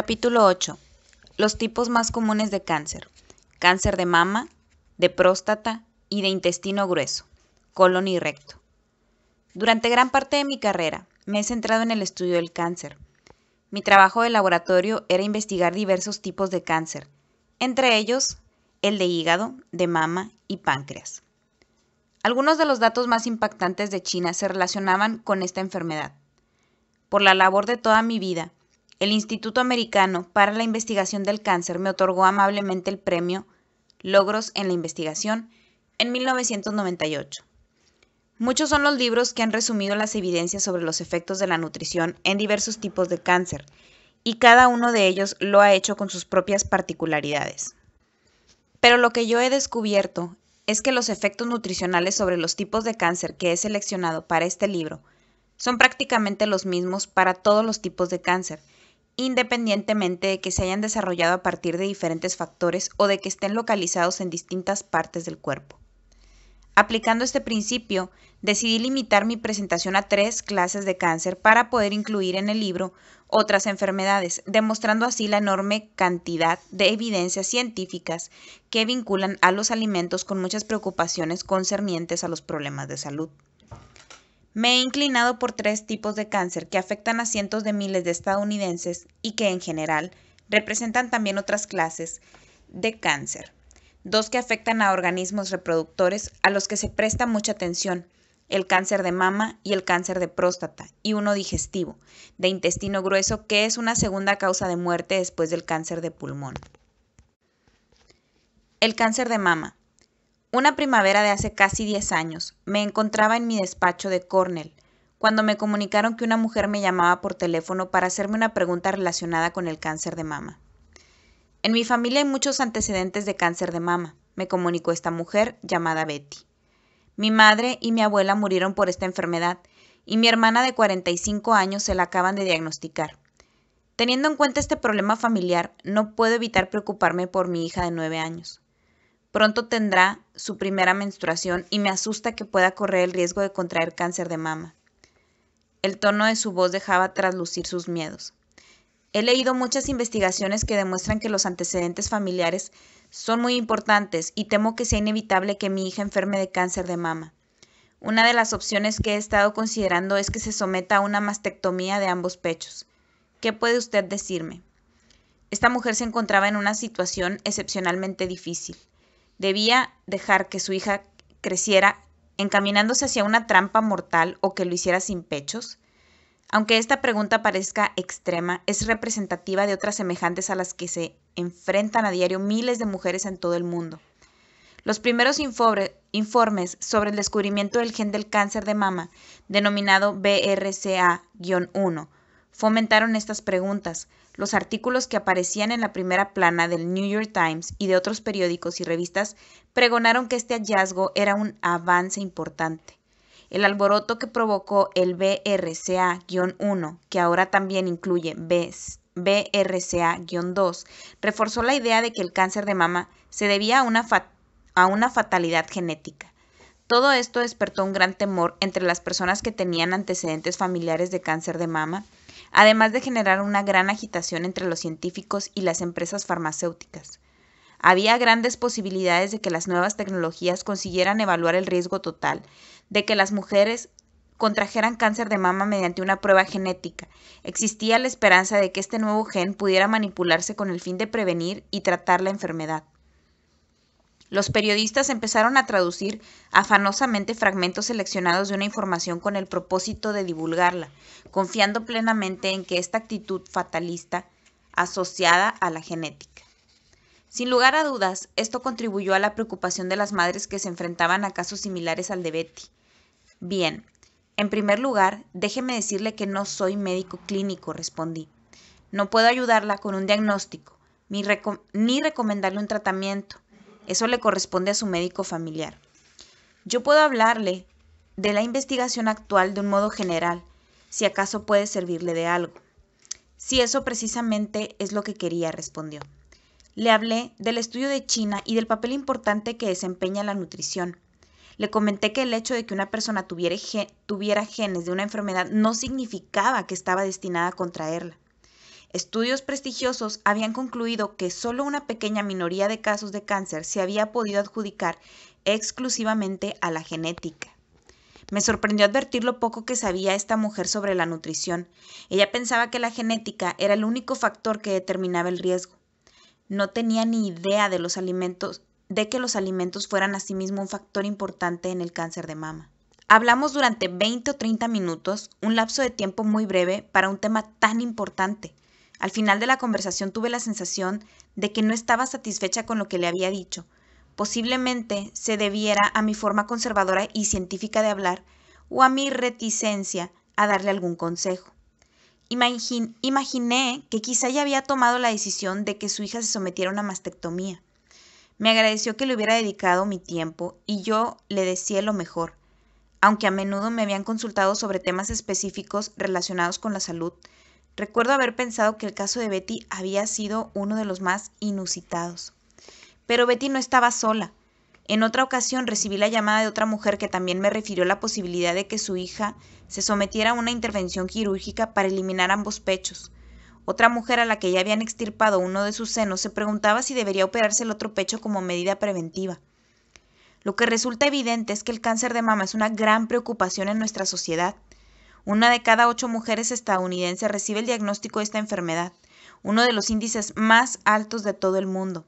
Capítulo 8. Los tipos más comunes de cáncer. Cáncer de mama, de próstata y de intestino grueso, colon y recto. Durante gran parte de mi carrera me he centrado en el estudio del cáncer. Mi trabajo de laboratorio era investigar diversos tipos de cáncer, entre ellos el de hígado, de mama y páncreas. Algunos de los datos más impactantes de China se relacionaban con esta enfermedad. Por la labor de toda mi vida, el Instituto Americano para la Investigación del Cáncer me otorgó amablemente el premio Logros en la Investigación en 1998. Muchos son los libros que han resumido las evidencias sobre los efectos de la nutrición en diversos tipos de cáncer, y cada uno de ellos lo ha hecho con sus propias particularidades. Pero lo que yo he descubierto es que los efectos nutricionales sobre los tipos de cáncer que he seleccionado para este libro son prácticamente los mismos para todos los tipos de cáncer, independientemente de que se hayan desarrollado a partir de diferentes factores o de que estén localizados en distintas partes del cuerpo. Aplicando este principio, decidí limitar mi presentación a tres clases de cáncer para poder incluir en el libro otras enfermedades, demostrando así la enorme cantidad de evidencias científicas que vinculan a los alimentos con muchas preocupaciones concernientes a los problemas de salud. Me he inclinado por tres tipos de cáncer que afectan a cientos de miles de estadounidenses y que en general representan también otras clases de cáncer. Dos que afectan a organismos reproductores a los que se presta mucha atención, el cáncer de mama y el cáncer de próstata, y uno digestivo, de intestino grueso, que es una segunda causa de muerte después del cáncer de pulmón. El cáncer de mama. Una primavera de hace casi 10 años, me encontraba en mi despacho de Cornell, cuando me comunicaron que una mujer me llamaba por teléfono para hacerme una pregunta relacionada con el cáncer de mama. En mi familia hay muchos antecedentes de cáncer de mama, me comunicó esta mujer llamada Betty. Mi madre y mi abuela murieron por esta enfermedad y mi hermana de 45 años se la acaban de diagnosticar. Teniendo en cuenta este problema familiar, no puedo evitar preocuparme por mi hija de 9 años. Pronto tendrá su primera menstruación y me asusta que pueda correr el riesgo de contraer cáncer de mama. El tono de su voz dejaba traslucir sus miedos. He leído muchas investigaciones que demuestran que los antecedentes familiares son muy importantes y temo que sea inevitable que mi hija enferme de cáncer de mama. Una de las opciones que he estado considerando es que se someta a una mastectomía de ambos pechos. ¿Qué puede usted decirme? Esta mujer se encontraba en una situación excepcionalmente difícil debía dejar que su hija creciera encaminándose hacia una trampa mortal o que lo hiciera sin pechos? Aunque esta pregunta parezca extrema, es representativa de otras semejantes a las que se enfrentan a diario miles de mujeres en todo el mundo. Los primeros informes sobre el descubrimiento del gen del cáncer de mama, denominado BRCA-1, fomentaron estas preguntas. Los artículos que aparecían en la primera plana del New York Times y de otros periódicos y revistas pregonaron que este hallazgo era un avance importante. El alboroto que provocó el BRCA-1, que ahora también incluye BRCA-2, reforzó la idea de que el cáncer de mama se debía a una, a una fatalidad genética. Todo esto despertó un gran temor entre las personas que tenían antecedentes familiares de cáncer de mama además de generar una gran agitación entre los científicos y las empresas farmacéuticas. Había grandes posibilidades de que las nuevas tecnologías consiguieran evaluar el riesgo total, de que las mujeres contrajeran cáncer de mama mediante una prueba genética. Existía la esperanza de que este nuevo gen pudiera manipularse con el fin de prevenir y tratar la enfermedad. Los periodistas empezaron a traducir afanosamente fragmentos seleccionados de una información con el propósito de divulgarla, confiando plenamente en que esta actitud fatalista asociada a la genética. Sin lugar a dudas, esto contribuyó a la preocupación de las madres que se enfrentaban a casos similares al de Betty. Bien, en primer lugar, déjeme decirle que no soy médico clínico, respondí. No puedo ayudarla con un diagnóstico, ni, recomendarle un tratamiento eso le corresponde a su médico familiar. Yo puedo hablarle de la investigación actual de un modo general, si acaso puede servirle de algo. Si eso precisamente es lo que quería, respondió. Le hablé del estudio de China y del papel importante que desempeña la nutrición. Le comenté que el hecho de que una persona tuviera, tuviera genes de una enfermedad no significaba que estaba destinada a contraerla. Estudios prestigiosos habían concluido que solo una pequeña minoría de casos de cáncer se había podido adjudicar exclusivamente a la genética. Me sorprendió advertir lo poco que sabía esta mujer sobre la nutrición. Ella pensaba que la genética era el único factor que determinaba el riesgo. No tenía ni idea de los alimentos, de que los alimentos fueran asimismo un factor importante en el cáncer de mama. Hablamos durante 20 o 30 minutos, un lapso de tiempo muy breve para un tema tan importante. Al final de la conversación tuve la sensación de que no estaba satisfecha con lo que le había dicho. Posiblemente se debiera a mi forma conservadora y científica de hablar o a mi reticencia a darle algún consejo. imaginé que quizá ya había tomado la decisión de que su hija se sometiera a una mastectomía. Me agradeció que le hubiera dedicado mi tiempo y yo le decía lo mejor. Aunque a menudo me habían consultado sobre temas específicos relacionados con la salud, Recuerdo haber pensado que el caso de Betty había sido uno de los más inusitados. Pero Betty no estaba sola. En otra ocasión recibí la llamada de otra mujer que también me refirió la posibilidad de que su hija se sometiera a una intervención quirúrgica para eliminar ambos pechos. Otra mujer a la que ya habían extirpado uno de sus senos se preguntaba si debería operarse el otro pecho como medida preventiva. Lo que resulta evidente es que el cáncer de mama es una gran preocupación en nuestra sociedad. Una de cada ocho mujeres estadounidenses recibe el diagnóstico de esta enfermedad, uno de los índices más altos de todo el mundo.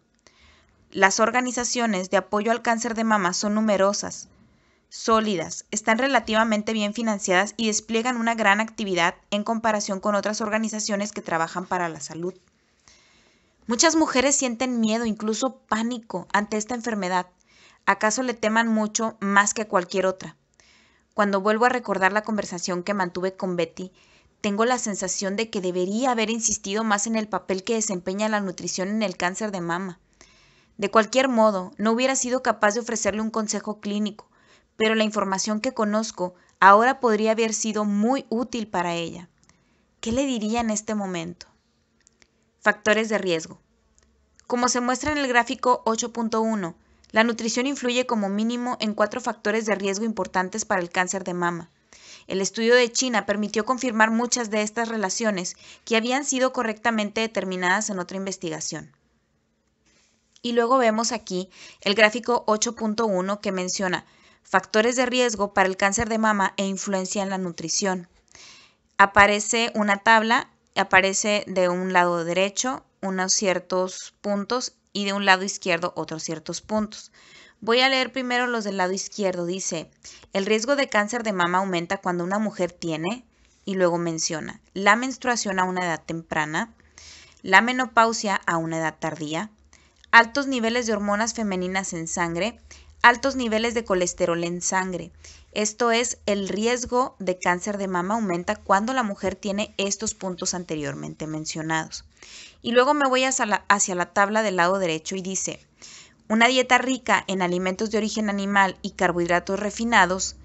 Las organizaciones de apoyo al cáncer de mama son numerosas, sólidas, están relativamente bien financiadas y despliegan una gran actividad en comparación con otras organizaciones que trabajan para la salud. Muchas mujeres sienten miedo, incluso pánico, ante esta enfermedad. ¿Acaso le teman mucho más que a cualquier otra? Cuando vuelvo a recordar la conversación que mantuve con Betty, tengo la sensación de que debería haber insistido más en el papel que desempeña la nutrición en el cáncer de mama. De cualquier modo, no hubiera sido capaz de ofrecerle un consejo clínico, pero la información que conozco ahora podría haber sido muy útil para ella. ¿Qué le diría en este momento? Factores de riesgo. Como se muestra en el gráfico 8.1, la nutrición influye como mínimo en cuatro factores de riesgo importantes para el cáncer de mama. El estudio de China permitió confirmar muchas de estas relaciones que habían sido correctamente determinadas en otra investigación. Y luego vemos aquí el gráfico 8.1 que menciona factores de riesgo para el cáncer de mama e influencia en la nutrición. Aparece una tabla, aparece de un lado derecho unos ciertos puntos y de un lado izquierdo otros ciertos puntos. Voy a leer primero los del lado izquierdo. Dice, el riesgo de cáncer de mama aumenta cuando una mujer tiene, y luego menciona, la menstruación a una edad temprana, la menopausia a una edad tardía, altos niveles de hormonas femeninas en sangre, altos niveles de colesterol en sangre. Esto es, el riesgo de cáncer de mama aumenta cuando la mujer tiene estos puntos anteriormente mencionados. Y luego me voy hacia la, tabla del lado derecho y dice, una dieta rica en alimentos de origen animal y carbohidratos refinados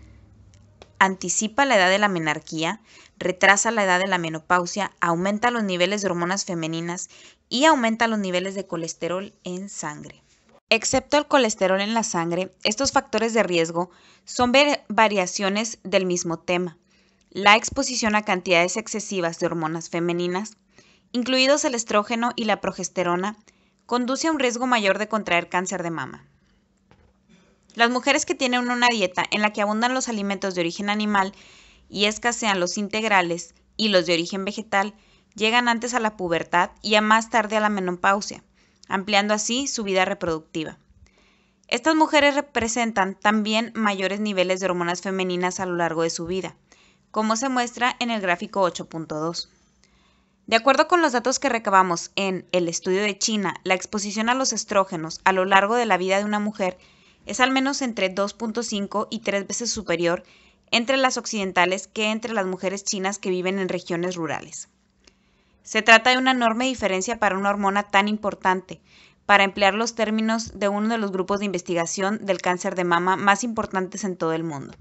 anticipa la edad de la menarquía, retrasa la edad de la menopausia, aumenta los niveles de hormonas femeninas y aumenta los niveles de colesterol en sangre. Excepto el colesterol en la sangre, estos factores de riesgo son variaciones del mismo tema. La exposición a cantidades excesivas de hormonas femeninas, incluidos el estrógeno y la progesterona, conduce a un riesgo mayor de contraer cáncer de mama. Las mujeres que tienen una dieta en la que abundan los alimentos de origen animal y escasean los integrales y los de origen vegetal, llegan antes a la pubertad y a más tarde a la menopausia, ampliando así su vida reproductiva. Estas mujeres representan también mayores niveles de hormonas femeninas a lo largo de su vida, como se muestra en el gráfico 8.2. De acuerdo con los datos que recabamos en el estudio de China, la exposición a los estrógenos a lo largo de la vida de una mujer es al menos entre 2.5 y 3 veces superior entre las occidentales que entre las mujeres chinas que viven en regiones rurales. Se trata de una enorme diferencia para una hormona tan importante, para emplear los términos de uno de los grupos de investigación del cáncer de mama más importantes en todo el mundo.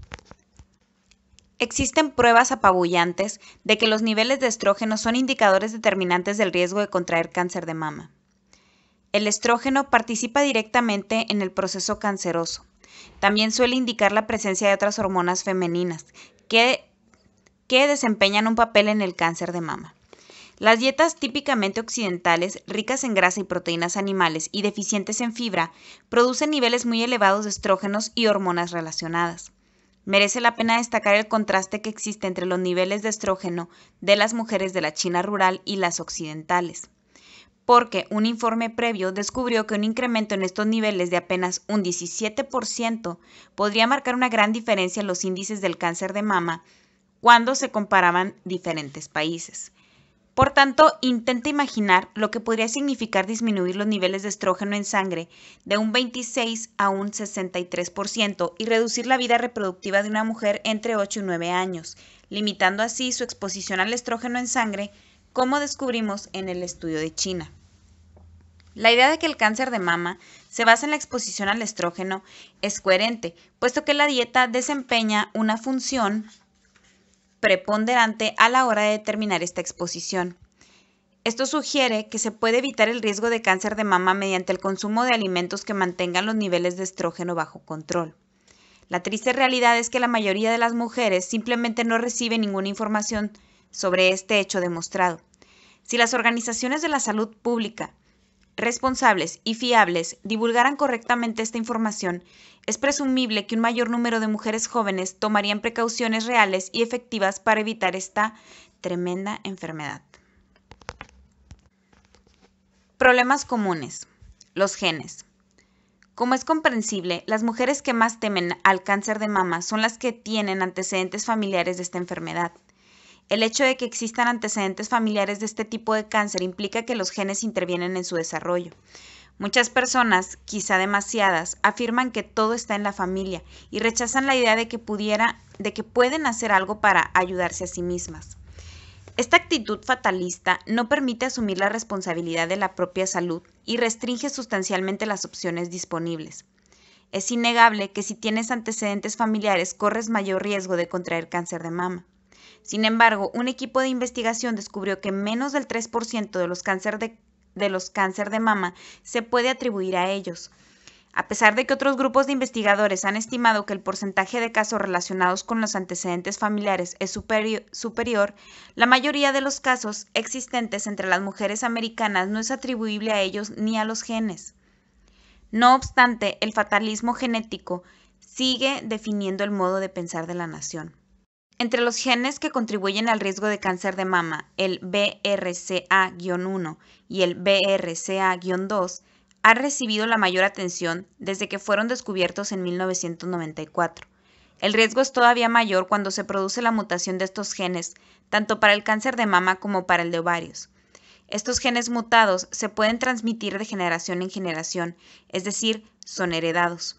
Existen pruebas apabullantes de que los niveles de estrógeno son indicadores determinantes del riesgo de contraer cáncer de mama. El estrógeno participa directamente en el proceso canceroso. También suele indicar la presencia de otras hormonas femeninas que, que desempeñan un papel en el cáncer de mama. Las dietas típicamente occidentales, ricas en grasa y proteínas animales y deficientes en fibra, producen niveles muy elevados de estrógenos y hormonas relacionadas. Merece la pena destacar el contraste que existe entre los niveles de estrógeno de las mujeres de la China rural y las occidentales, porque un informe previo descubrió que un incremento en estos niveles de apenas un 17% podría marcar una gran diferencia en los índices del cáncer de mama cuando se comparaban diferentes países. Por tanto, intenta imaginar lo que podría significar disminuir los niveles de estrógeno en sangre de un 26 a un 63% y reducir la vida reproductiva de una mujer entre 8 y 9 años, limitando así su exposición al estrógeno en sangre, como descubrimos en el estudio de China. La idea de que el cáncer de mama se basa en la exposición al estrógeno es coherente, puesto que la dieta desempeña una función preponderante a la hora de determinar esta exposición. Esto sugiere que se puede evitar el riesgo de cáncer de mama mediante el consumo de alimentos que mantengan los niveles de estrógeno bajo control. La triste realidad es que la mayoría de las mujeres simplemente no recibe ninguna información sobre este hecho demostrado. Si las organizaciones de la salud pública responsables y fiables divulgaran correctamente esta información, es presumible que un mayor número de mujeres jóvenes tomarían precauciones reales y efectivas para evitar esta tremenda enfermedad. Problemas comunes. Los genes. Como es comprensible, las mujeres que más temen al cáncer de mama son las que tienen antecedentes familiares de esta enfermedad. El hecho de que existan antecedentes familiares de este tipo de cáncer implica que los genes intervienen en su desarrollo. Muchas personas, quizá demasiadas, afirman que todo está en la familia y rechazan la idea de que pudiera, de que pueden hacer algo para ayudarse a sí mismas. Esta actitud fatalista no permite asumir la responsabilidad de la propia salud y restringe sustancialmente las opciones disponibles. Es innegable que si tienes antecedentes familiares corres mayor riesgo de contraer cáncer de mama. Sin embargo, un equipo de investigación descubrió que menos del 3% de los cáncer de, los cáncer de mama se puede atribuir a ellos. A pesar de que otros grupos de investigadores han estimado que el porcentaje de casos relacionados con los antecedentes familiares es superior, la mayoría de los casos existentes entre las mujeres americanas no es atribuible a ellos ni a los genes. No obstante, el fatalismo genético sigue definiendo el modo de pensar de la nación. Entre los genes que contribuyen al riesgo de cáncer de mama, el BRCA1 y el BRCA2 han recibido la mayor atención desde que fueron descubiertos en 1994. El riesgo es todavía mayor cuando se produce la mutación de estos genes, tanto para el cáncer de mama como para el de ovarios. Estos genes mutados se pueden transmitir de generación en generación, es decir, son heredados.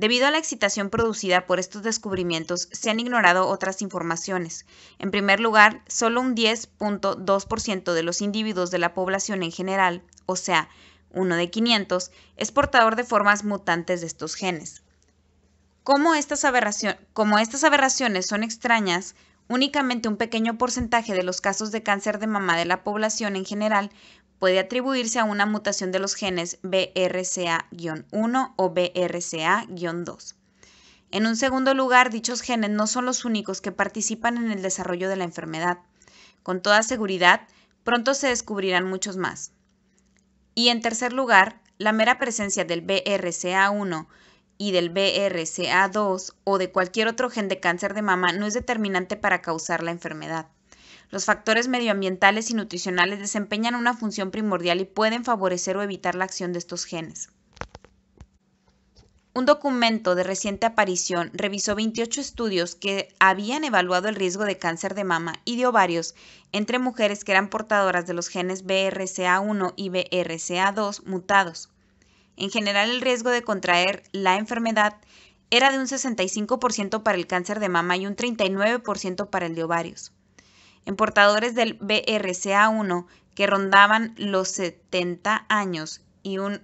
Debido a la excitación producida por estos descubrimientos, se han ignorado otras informaciones. En primer lugar, solo un 10.2% de los individuos de la población en general, o sea, uno de 500, es portador de formas mutantes de estos genes. Como estas, aberraciones son extrañas, únicamente un pequeño porcentaje de los casos de cáncer de mama de la población en general puede atribuirse a una mutación de los genes BRCA1 o BRCA2. En un segundo lugar, dichos genes no son los únicos que participan en el desarrollo de la enfermedad. Con toda seguridad, pronto se descubrirán muchos más. Y en tercer lugar, la mera presencia del BRCA1 y del BRCA2 o de cualquier otro gen de cáncer de mama no es determinante para causar la enfermedad. Los factores medioambientales y nutricionales desempeñan una función primordial y pueden favorecer o evitar la acción de estos genes. Un documento de reciente aparición revisó 28 estudios que habían evaluado el riesgo de cáncer de mama y de ovarios entre mujeres que eran portadoras de los genes BRCA1 y BRCA2 mutados. En general, el riesgo de contraer la enfermedad era de un 65% para el cáncer de mama y un 39% para el de ovarios. En portadores del BRCA1 que rondaban los 70 años y, un,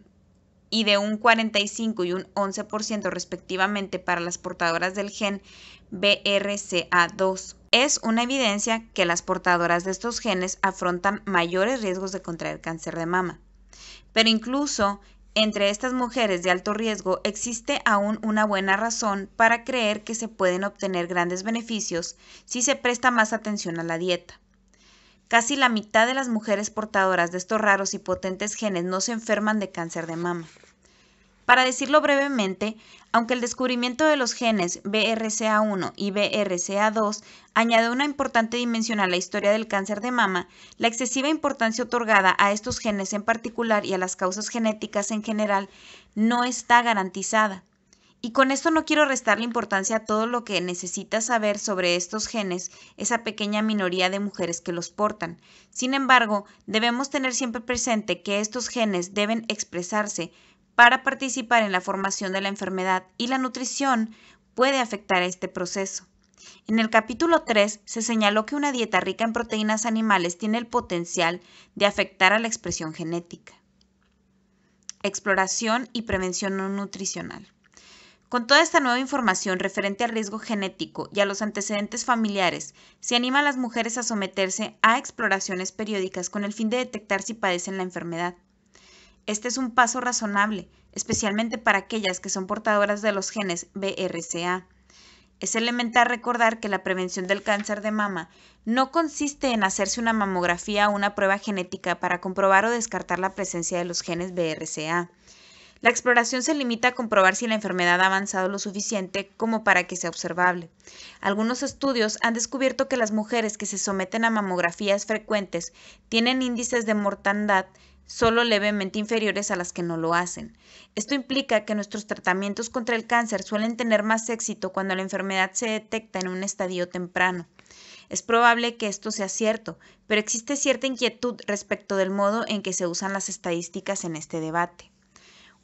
y de un 45 y un 11% respectivamente para las portadoras del gen BRCA2. Es una evidencia que las portadoras de estos genes afrontan mayores riesgos de contraer cáncer de mama. Pero incluso entre estas mujeres de alto riesgo existe aún una buena razón para creer que se pueden obtener grandes beneficios si se presta más atención a la dieta. Casi la mitad de las mujeres portadoras de estos raros y potentes genes no se enferman de cáncer de mama. Para decirlo brevemente, aunque el descubrimiento de los genes BRCA1 y BRCA2 añade una importante dimensión a la historia del cáncer de mama, la excesiva importancia otorgada a estos genes en particular y a las causas genéticas en general no está garantizada. Y con esto no quiero restar la importancia a todo lo que necesita saber sobre estos genes, esa pequeña minoría de mujeres que los portan. Sin embargo, debemos tener siempre presente que estos genes deben expresarse para participar en la formación de la enfermedad y la nutrición puede afectar a este proceso. En el capítulo 3 se señaló que una dieta rica en proteínas animales tiene el potencial de afectar a la expresión genética. Exploración y prevención nutricional. Con toda esta nueva información referente al riesgo genético y a los antecedentes familiares, se anima a las mujeres a someterse a exploraciones periódicas con el fin de detectar si padecen la enfermedad. Este es un paso razonable, especialmente para aquellas que son portadoras de los genes BRCA. Es elemental recordar que la prevención del cáncer de mama no consiste en hacerse una mamografía o una prueba genética para comprobar o descartar la presencia de los genes BRCA. La exploración se limita a comprobar si la enfermedad ha avanzado lo suficiente como para que sea observable. Algunos estudios han descubierto que las mujeres que se someten a mamografías frecuentes tienen índices de mortandad solo levemente inferiores a las que no lo hacen. Esto implica que nuestros tratamientos contra el cáncer suelen tener más éxito cuando la enfermedad se detecta en un estadio temprano. Es probable que esto sea cierto, pero existe cierta inquietud respecto del modo en que se usan las estadísticas en este debate.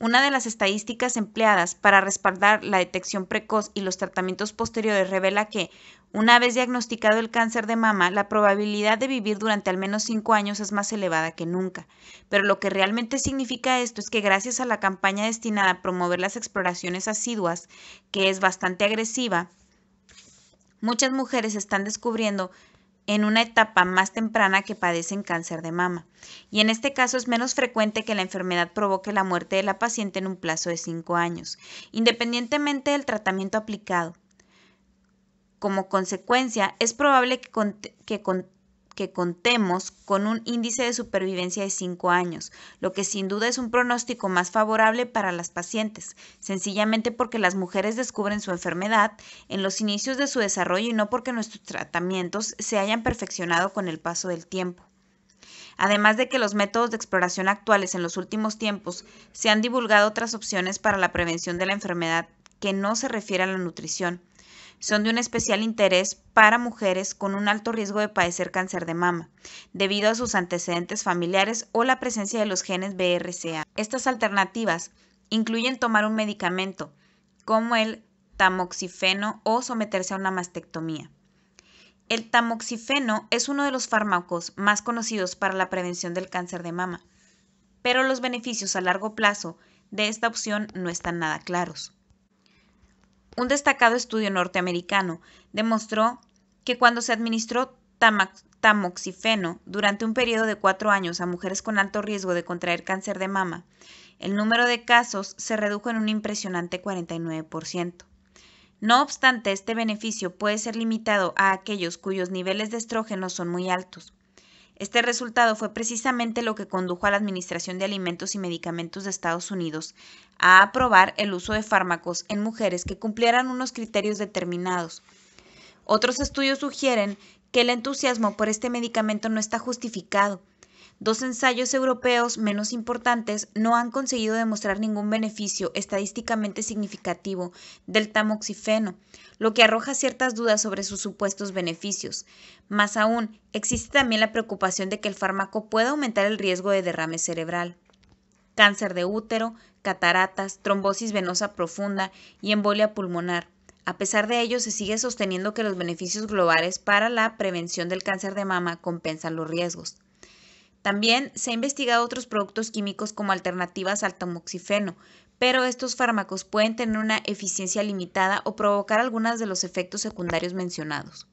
Una de las estadísticas empleadas para respaldar la detección precoz y los tratamientos posteriores revela que, una vez diagnosticado el cáncer de mama, la probabilidad de vivir durante al menos 5 años es más elevada que nunca. Pero lo que realmente significa esto es que gracias a la campaña destinada a promover las exploraciones asiduas, que es bastante agresiva, muchas mujeres están descubriendo en una etapa más temprana que padecen cáncer de mama, y en este caso es menos frecuente que la enfermedad provoque la muerte de la paciente en un plazo de 5 años, independientemente del tratamiento aplicado. Como consecuencia, es probable que, que que contemos con un índice de supervivencia de 5 años, lo que sin duda es un pronóstico más favorable para las pacientes, sencillamente porque las mujeres descubren su enfermedad en los inicios de su desarrollo y no porque nuestros tratamientos se hayan perfeccionado con el paso del tiempo. Además de que los métodos de exploración actuales en los últimos tiempos se han divulgado otras opciones para la prevención de la enfermedad que no se refiere a la nutrición son de un especial interés para mujeres con un alto riesgo de padecer cáncer de mama, debido a sus antecedentes familiares o la presencia de los genes BRCA. Estas alternativas incluyen tomar un medicamento, como el tamoxifeno o someterse a una mastectomía. El tamoxifeno es uno de los fármacos más conocidos para la prevención del cáncer de mama, pero los beneficios a largo plazo de esta opción no están nada claros. Un destacado estudio norteamericano demostró que cuando se administró tamoxifeno durante un periodo de cuatro años a mujeres con alto riesgo de contraer cáncer de mama, el número de casos se redujo en un impresionante 49%. No obstante, este beneficio puede ser limitado a aquellos cuyos niveles de estrógeno son muy altos. Este resultado fue precisamente lo que condujo a la Administración de Alimentos y Medicamentos de Estados Unidos a aprobar el uso de fármacos en mujeres que cumplieran unos criterios determinados. Otros estudios sugieren que el entusiasmo por este medicamento no está justificado, Dos ensayos europeos menos importantes no han conseguido demostrar ningún beneficio estadísticamente significativo del tamoxifeno, lo que arroja ciertas dudas sobre sus supuestos beneficios. Más aún, existe también la preocupación de que el fármaco pueda aumentar el riesgo de derrame cerebral cáncer de útero, cataratas, trombosis venosa profunda y embolia pulmonar. A pesar de ello, se sigue sosteniendo que los beneficios globales para la prevención del cáncer de mama compensan los riesgos. También se ha investigado otros productos químicos como alternativas al tamoxifeno, pero estos fármacos pueden tener una eficiencia limitada o provocar algunos de los efectos secundarios mencionados.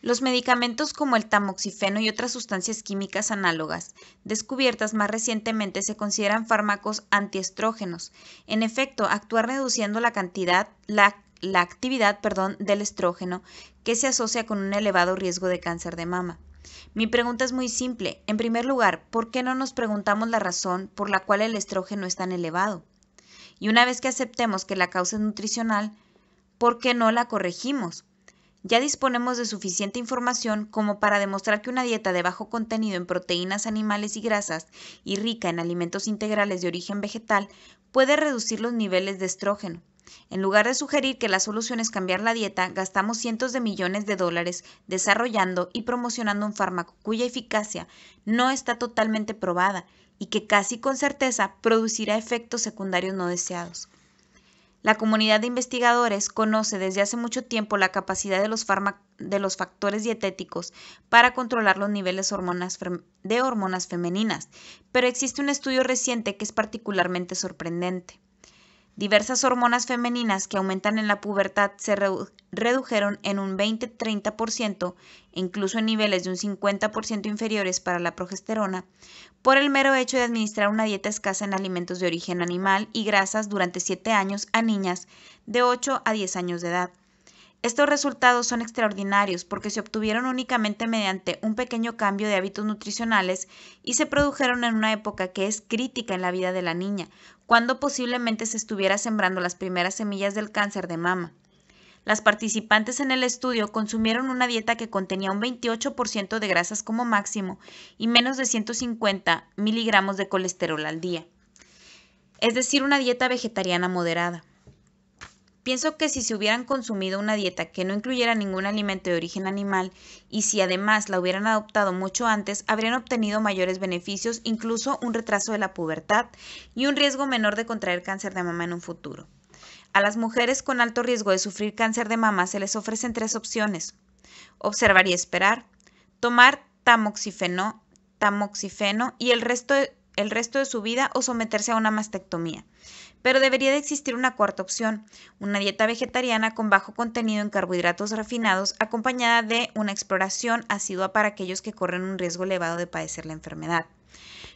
Los medicamentos como el tamoxifeno y otras sustancias químicas análogas, descubiertas más recientemente, se consideran fármacos antiestrógenos. En efecto, actúan reduciendo la cantidad, la actividad, perdón, del estrógeno, que se asocia con un elevado riesgo de cáncer de mama. Mi pregunta es muy simple. En primer lugar, ¿por qué no nos preguntamos la razón por la cual el estrógeno es tan elevado? Y una vez que aceptemos que la causa es nutricional, ¿por qué no la corregimos? Ya disponemos de suficiente información como para demostrar que una dieta de bajo contenido en proteínas animales y grasas y rica en alimentos integrales de origen vegetal puede reducir los niveles de estrógeno. En lugar de sugerir que la solución es cambiar la dieta, gastamos cientos de millones de dólares desarrollando y promocionando un fármaco cuya eficacia no está totalmente probada y que casi con certeza producirá efectos secundarios no deseados. La comunidad de investigadores conoce desde hace mucho tiempo la capacidad de los, factores dietéticos para controlar los niveles de hormonas femeninas, pero existe un estudio reciente que es particularmente sorprendente. Diversas hormonas femeninas que aumentan en la pubertad se redujeron en un 20-30%, incluso en niveles de un 50% inferiores para la progesterona, por el mero hecho de administrar una dieta escasa en alimentos de origen animal y grasas durante 7 años a niñas de 8 a 10 años de edad. Estos resultados son extraordinarios porque se obtuvieron únicamente mediante un pequeño cambio de hábitos nutricionales y se produjeron en una época que es crítica en la vida de la niña, cuando posiblemente se estuviera sembrando las primeras semillas del cáncer de mama. Las participantes en el estudio consumieron una dieta que contenía un 28% de grasas como máximo y menos de 150 miligramos de colesterol al día, es decir, una dieta vegetariana moderada. Pienso que si se hubieran consumido una dieta que no incluyera ningún alimento de origen animal y si además la hubieran adoptado mucho antes, habrían obtenido mayores beneficios, incluso un retraso de la pubertad y un riesgo menor de contraer cáncer de mama en un futuro. A las mujeres con alto riesgo de sufrir cáncer de mama se les ofrecen tres opciones. Observar y esperar, tomar tamoxifeno, tamoxifeno y el resto, el resto de su vida o someterse a una mastectomía pero debería de existir una cuarta opción, una dieta vegetariana con bajo contenido en carbohidratos refinados acompañada de una exploración asidua para aquellos que corren un riesgo elevado de padecer la enfermedad.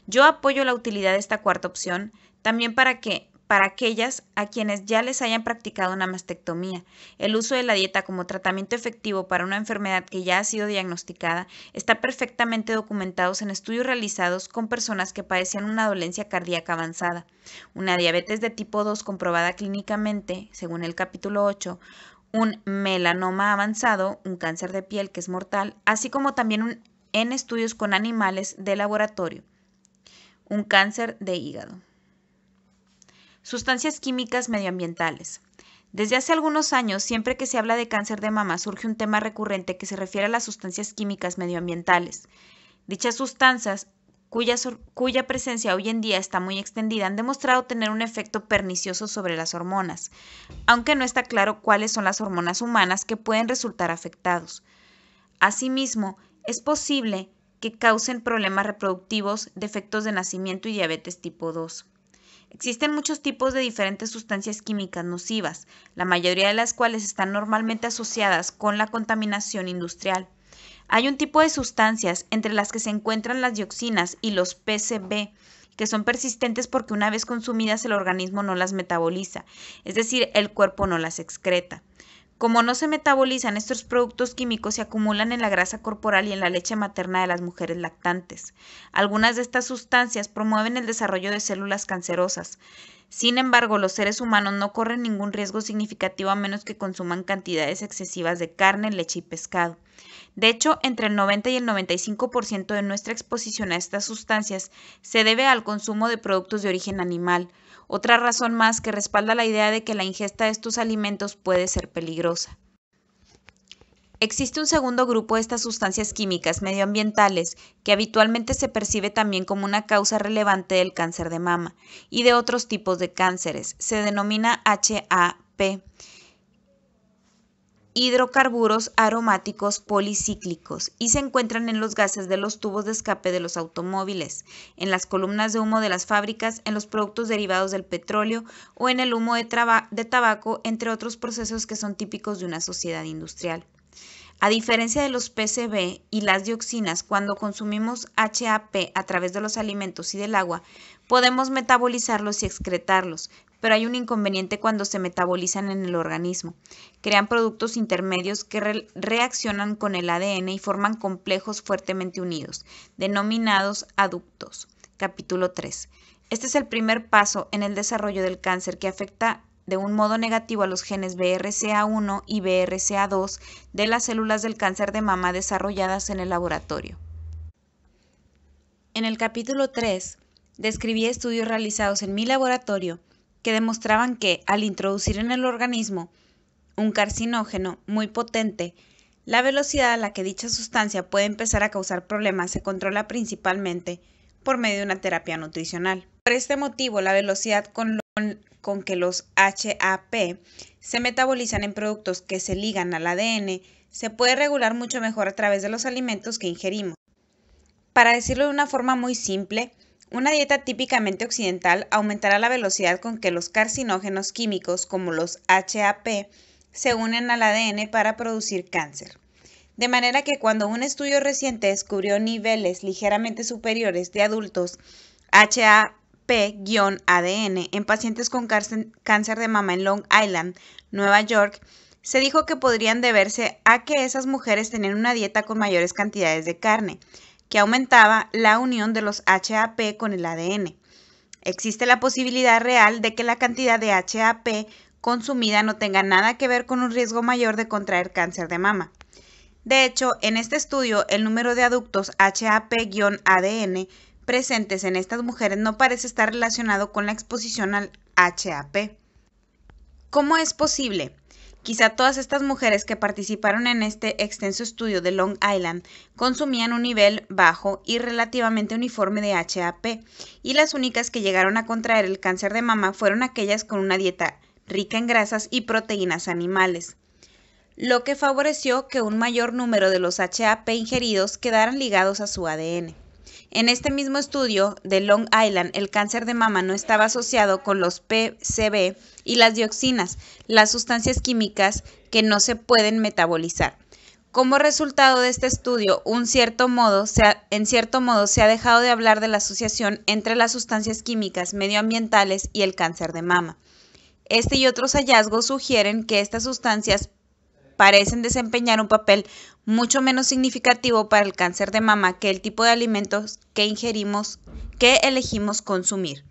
Yo apoyo la utilidad de esta cuarta opción, también para que para aquellas a quienes ya les hayan practicado una mastectomía. El uso de la dieta como tratamiento efectivo para una enfermedad que ya ha sido diagnosticada está perfectamente documentado en estudios realizados con personas que padecían una dolencia cardíaca avanzada, una diabetes de tipo 2 comprobada clínicamente, según el capítulo 8, un melanoma avanzado, un cáncer de piel que es mortal, así como también en estudios con animales de laboratorio, un cáncer de hígado. Sustancias químicas medioambientales. Desde hace algunos años, siempre que se habla de cáncer de mama, surge un tema recurrente que se refiere a las sustancias químicas medioambientales. Dichas sustancias, cuya, presencia hoy en día está muy extendida, han demostrado tener un efecto pernicioso sobre las hormonas, aunque no está claro cuáles son las hormonas humanas que pueden resultar afectados. Asimismo, es posible que causen problemas reproductivos, defectos de nacimiento y diabetes tipo 2. Existen muchos tipos de diferentes sustancias químicas nocivas, la mayoría de las cuales están normalmente asociadas con la contaminación industrial. Hay un tipo de sustancias entre las que se encuentran las dioxinas y los PCB, que son persistentes porque una vez consumidas el organismo no las metaboliza, es decir, el cuerpo no las excreta. Como no se metabolizan, estos productos químicos se acumulan en la grasa corporal y en la leche materna de las mujeres lactantes. Algunas de estas sustancias promueven el desarrollo de células cancerosas. Sin embargo, los seres humanos no corren ningún riesgo significativo a menos que consuman cantidades excesivas de carne, leche y pescado. De hecho, entre el 90 y el 95% de nuestra exposición a estas sustancias se debe al consumo de productos de origen animal, otra razón más que respalda la idea de que la ingesta de estos alimentos puede ser peligrosa. Existe un segundo grupo de estas sustancias químicas medioambientales que habitualmente se percibe también como una causa relevante del cáncer de mama y de otros tipos de cánceres. Se denomina HAP hidrocarburos aromáticos policíclicos y se encuentran en los gases de los tubos de escape de los automóviles, en las columnas de humo de las fábricas, en los productos derivados del petróleo o en el humo de, tabaco, entre otros procesos que son típicos de una sociedad industrial. A diferencia de los PCB y las dioxinas, cuando consumimos HAP a través de los alimentos y del agua, podemos metabolizarlos y excretarlos, pero hay un inconveniente cuando se metabolizan en el organismo. Crean productos intermedios que reaccionan con el ADN y forman complejos fuertemente unidos, denominados aductos. Capítulo 3. Este es el primer paso en el desarrollo del cáncer que afecta de un modo negativo a los genes BRCA1 y BRCA2 de las células del cáncer de mama desarrolladas en el laboratorio. En el capítulo 3, describí estudios realizados en mi laboratorio que demostraban que, al introducir en el organismo un carcinógeno muy potente, la velocidad a la que dicha sustancia puede empezar a causar problemas se controla principalmente por medio de una terapia nutricional. Por este motivo, la velocidad con, lo, con que los HAP se metabolizan en productos que se ligan al ADN se puede regular mucho mejor a través de los alimentos que ingerimos. Para decirlo de una forma muy simple, una dieta típicamente occidental aumentará la velocidad con que los carcinógenos químicos como los HAP se unen al ADN para producir cáncer. De manera que cuando un estudio reciente descubrió niveles ligeramente superiores de adultos HAP P-ADN en pacientes con cáncer de mama en Long Island, Nueva York, se dijo que podrían deberse a que esas mujeres tenían una dieta con mayores cantidades de carne, que aumentaba la unión de los HAP con el ADN. Existe la posibilidad real de que la cantidad de HAP consumida no tenga nada que ver con un riesgo mayor de contraer cáncer de mama. De hecho, en este estudio, el número de aductos HAP-ADN presentes en estas mujeres no parece estar relacionado con la exposición al HAP. ¿Cómo es posible? Quizá todas estas mujeres que participaron en este extenso estudio de Long Island consumían un nivel bajo y relativamente uniforme de HAP, y las únicas que llegaron a contraer el cáncer de mama fueron aquellas con una dieta rica en grasas y proteínas animales, lo que favoreció que un mayor número de los HAP ingeridos quedaran ligados a su ADN. En este mismo estudio de Long Island, el cáncer de mama no estaba asociado con los PCB y las dioxinas, las sustancias químicas que no se pueden metabolizar. Como resultado de este estudio, en cierto modo se ha dejado de hablar de la asociación entre las sustancias químicas medioambientales y el cáncer de mama. Este y otros hallazgos sugieren que estas sustancias parecen desempeñar un papel mucho menos significativo para el cáncer de mama que el tipo de alimentos que ingerimos, que elegimos consumir.